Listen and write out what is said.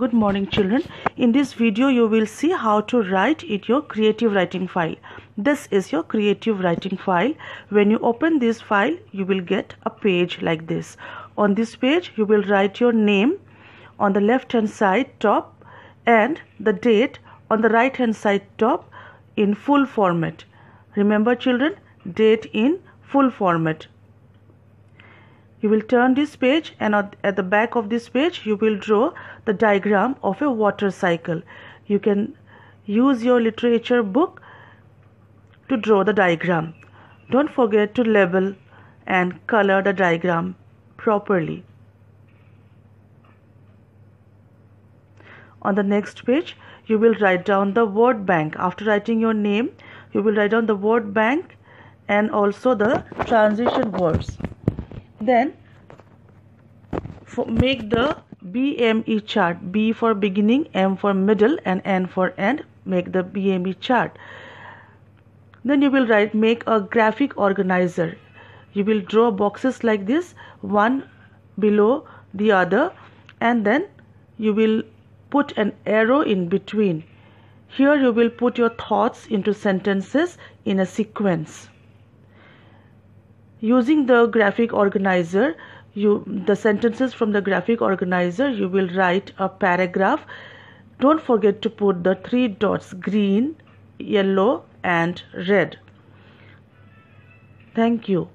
good morning children in this video you will see how to write in your creative writing file this is your creative writing file when you open this file you will get a page like this on this page you will write your name on the left hand side top and the date on the right hand side top in full format remember children date in full format you will turn this page and at the back of this page you will draw the diagram of a water cycle you can use your literature book to draw the diagram don't forget to label and color the diagram properly on the next page you will write down the word bank after writing your name you will write down the word bank and also the transition words then make the BME chart B for beginning M for middle and N for end make the BME chart then you will write make a graphic organizer you will draw boxes like this one below the other and then you will put an arrow in between here you will put your thoughts into sentences in a sequence using the graphic organizer you the sentences from the graphic organizer you will write a paragraph don't forget to put the three dots green yellow and red thank you